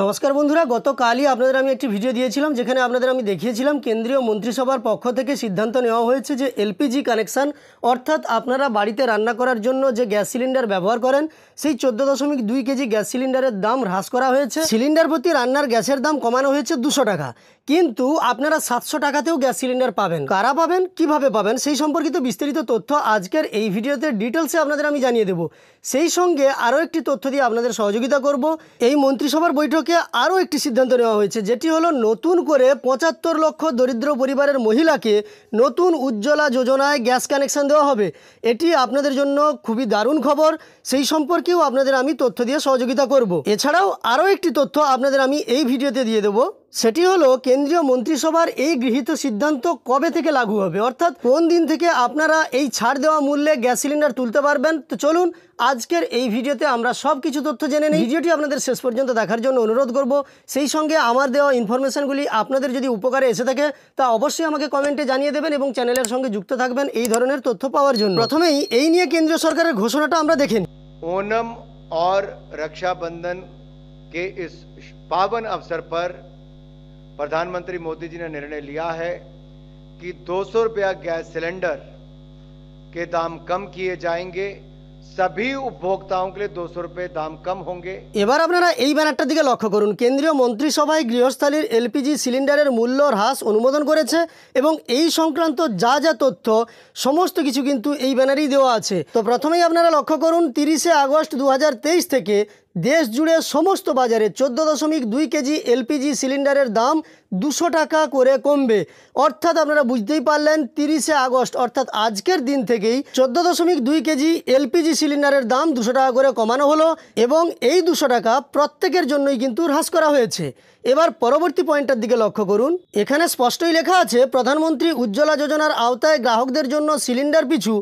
নমস্কার বন্ধুরা গতকালই আপনাদের আমি একটি ভিডিও দিয়েছিলাম যেখানে আপনাদের আমি দেখিয়েছিলাম কেন্দ্রীয় মন্ত্রিসভার পক্ষ থেকে সিদ্ধান্ত নেওয়া হয়েছে যে এলপিজি কানেকশান অর্থাৎ আপনারা বাড়িতে রান্না করার জন্য যে গ্যাস সিলিন্ডার ব্যবহার করেন সেই চোদ্দো দশমিক দুই কেজি গ্যাস সিলিন্ডারের দাম হ্রাস করা হয়েছে সিলিন্ডার প্রতি রান্নার গ্যাসের দাম কমানো হয়েছে দুশো টাকা কিন্তু আপনারা সাতশো টাকাতেও গ্যাস সিলিন্ডার পাবেন কারা পাবেন কিভাবে পাবেন সেই সম্পর্কিত বিস্তারিত তথ্য আজকের এই ভিডিওতে ডিটেলসে আপনাদের আমি জানিয়ে দেব সেই সঙ্গে আরও একটি তথ্য দিয়ে আপনাদের সহযোগিতা করব এই মন্ত্রিসভার বৈঠক বৈঠকে আরও একটি সিদ্ধান্ত নেওয়া হয়েছে যেটি হলো নতুন করে পঁচাত্তর লক্ষ দরিদ্র পরিবারের মহিলাকে নতুন উজ্জ্বলা যোজনায় গ্যাস কানেকশান দেওয়া হবে এটি আপনাদের জন্য খুবই দারুণ খবর সেই সম্পর্কেও আপনাদের আমি তথ্য দিয়ে সহযোগিতা করব এছাড়াও আরও একটি তথ্য আপনাদের আমি এই ভিডিওতে দিয়ে দেবো সেটি হলো কেন্দ্রীয় মন্ত্রিসভার এই গৃহীত সিদ্ধান্ত কবে থেকে লাগু হবে অর্থাৎ কোন দিন থেকে আপনারা এই ছাড় দেওয়া মূল্যে গ্যাস সিলিন্ডার তুলতে পারবেন তো চলুন আজকের এই ভিডিওতে আমরা সব কিছু তথ্য জেনে নিই ভিডিওটি আপনাদের শেষ পর্যন্ত দেখার জন্য অনুরোধ করব সেই সঙ্গে আমার দেওয়া ইনফরমেশানগুলি আপনাদের যদি উপকারে এসে থাকে তা অবশ্যই আমাকে কমেন্টে জানিয়ে দেবেন এবং চ্যানেলের সঙ্গে যুক্ত থাকবেন এই ধরনের তথ্য পাওয়ার জন্য প্রথমেই এই নিয়ে কেন্দ্রীয় সরকারের ঘোষণাটা আমরা দেখেন ওনম और রক্ষাবন্ধন কে পাবন অবসর পর प्रधानमंत्री मोदी जी ने निर्णय लिया है कि दो सौ रुपया गैस सिलेंडर के दाम कम किए जाएंगे এবার আপনারা এই ব্যানারটার দিকে লক্ষ্য করুন কেন্দ্রীয় মন্ত্রিসভায় গৃহস্থালীর এলপিজি সিলিন্ডারের মূল্য হ্রাস অনুমোদন করেছে এবং এই সংক্রান্ত যা যা তথ্য সমস্ত কিছু কিন্তু এই ব্যানারই দেওয়া আছে তো প্রথমেই আপনারা লক্ষ্য করুন তিরিশে আগস্ট দু থেকে দেশ জুড়ে সমস্ত বাজারে চোদ্দ দশমিক দুই কেজি এলপিজি সিলিন্ডারের দাম দুশো টাকা করে কমবে অর্থাৎ আপনারা বুঝতেই পারলেন তিরিশে আগস্ট অর্থাৎ আজকের দিন থেকেই চোদ্দ দশমিক দুই কেজি এলপিজি সিলিন্ডারের দাম দুশো টাকা করে কমানো হলো এবং এই দুশো টাকা প্রত্যেকের জন্যই কিন্তু হ্রাস করা হয়েছে এবার পরবর্তী পয়েন্টের দিকে লক্ষ্য করুন এখানে স্পষ্টই লেখা আছে প্রধানমন্ত্রী উজ্জ্বলা যোজনার আওতায় গ্রাহকদের জন্য সিলিন্ডার পিছু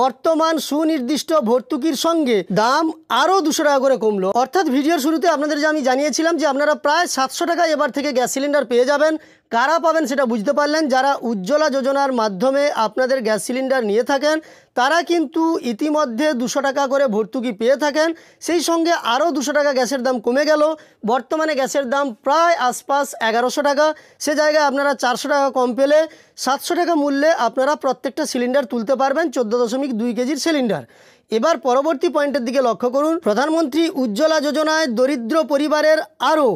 বর্তমান সুনির্দিষ্ট ভর্তুকির সঙ্গে দাম আরও দুশো টাকা করে কমলো অর্থাৎ ভিডিওর শুরুতে আপনাদের যে আমি জানিয়েছিলাম যে আপনারা প্রায় সাতশো টাকা এবার থেকে গ্যাস সিলিন্ডার পেয়ে যাবেন কারা পাবেন সেটা বুঝতে পারলেন যারা উজ্জ্বলা যোজনার মাধ্যমে আপনাদের গ্যাস সিলিন্ডার নিয়ে থাকেন তারা কিন্তু ইতিমধ্যে দুশো টাকা করে ভর্তুকি পেয়ে থাকেন সেই সঙ্গে আরও দুশো টাকা গ্যাসের দাম কমে গেল বর্তমানে গ্যাসের দাম প্রায় আশপাশ এগারোশো টাকা সে জায়গায় আপনারা চারশো টাকা কম পেলে সাতশো টাকা মূল্যে আপনারা প্রত্যেকটা সিলিন্ডার তুলতে পারবেন চোদ্দো দশমিক দুই কেজির সিলিন্ডার এবার পরবর্তী পয়েন্টের দিকে লক্ষ্য করুন প্রধানমন্ত্রী উজ্জ্বলা যোজনায় দরিদ্র পরিবারের আরও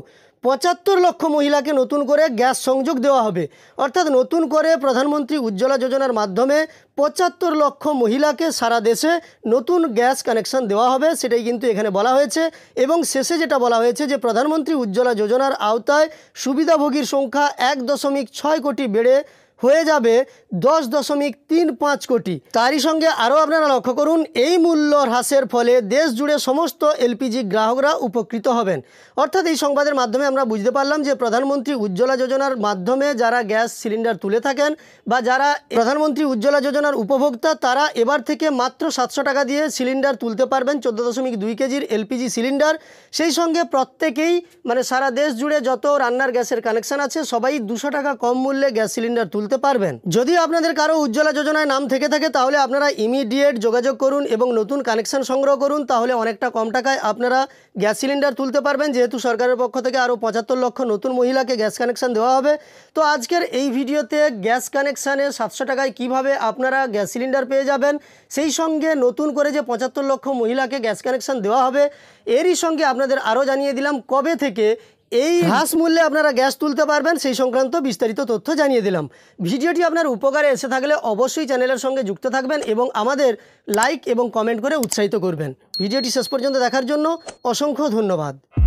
পঁচাত্তর লক্ষ মহিলাকে নতুন করে গ্যাস সংযোগ দেওয়া হবে অর্থাৎ নতুন করে প্রধানমন্ত্রী উজ্জ্বলা যোজনার মাধ্যমে পঁচাত্তর লক্ষ মহিলাকে সারা দেশে নতুন গ্যাস কানেকশন দেওয়া হবে সেটাই কিন্তু এখানে বলা হয়েছে এবং শেষে যেটা বলা হয়েছে যে প্রধানমন্ত্রী উজ্জ্বলা যোজনার আওতায় সুবিধাভোগীর সংখ্যা এক দশমিক ছয় কোটি বেড়ে হয়ে যাবে দশ দশমিক তিন পাঁচ কোটি তারই সঙ্গে আরও আপনারা লক্ষ্য করুন এই মূল্য হ্রাসের ফলে দেশ জুড়ে সমস্ত এলপিজি গ্রাহকরা উপকৃত হবেন অর্থাৎ এই সংবাদের মাধ্যমে আমরা বুঝতে পারলাম যে প্রধানমন্ত্রী উজ্জ্বলা যোজনার মাধ্যমে যারা গ্যাস সিলিন্ডার তুলে থাকেন বা যারা প্রধানমন্ত্রী উজ্জ্বলা যোজনার উপভোক্তা তারা এবার থেকে মাত্র সাতশো টাকা দিয়ে সিলিন্ডার তুলতে পারবেন চোদ্দো দশমিক দুই কেজির এলপিজি সিলিন্ডার সেই সঙ্গে প্রত্যেকেই মানে সারা দেশ জুড়ে যত রান্নার গ্যাসের কানেকশান আছে সবাই দুশো টাকা কম মূল্যে গ্যাস সিলিন্ডার তুলতে তুলতে পারবেন যদি আপনাদের কারো উজ্জ্বলা যোজনায় নাম থেকে থাকে তাহলে আপনারা ইমিডিয়েট যোগাযোগ করুন এবং নতুন কানেকশন সংগ্রহ করুন তাহলে অনেকটা কম টাকায় আপনারা গ্যাস সিলিন্ডার তুলতে পারবেন যেহেতু সরকারের পক্ষ থেকে আরও পঁচাত্তর লক্ষ নতুন মহিলাকে গ্যাস কানেকশন দেওয়া হবে তো আজকের এই ভিডিওতে গ্যাস কানেকশানে সাতশো টাকায় কিভাবে আপনারা গ্যাস সিলিন্ডার পেয়ে যাবেন সেই সঙ্গে নতুন করে যে পঁচাত্তর লক্ষ মহিলাকে গ্যাস কানেকশন দেওয়া হবে এরই সঙ্গে আপনাদের আরও জানিয়ে দিলাম কবে থেকে এই হ্রাস হ্যাঁ। মূল্যে আপনারা গ্যাস তুলতে পারবেন সেই সংক্রান্ত বিস্তারিত তথ্য জানিয়ে দিলাম ভিডিওটি আপনার উপকারে এসে থাকলে অবশ্যই চ্যানেলের সঙ্গে যুক্ত থাকবেন এবং আমাদের লাইক এবং কমেন্ট করে উৎসাহিত করবেন ভিডিওটি শেষ পর্যন্ত দেখার জন্য অসংখ্য ধন্যবাদ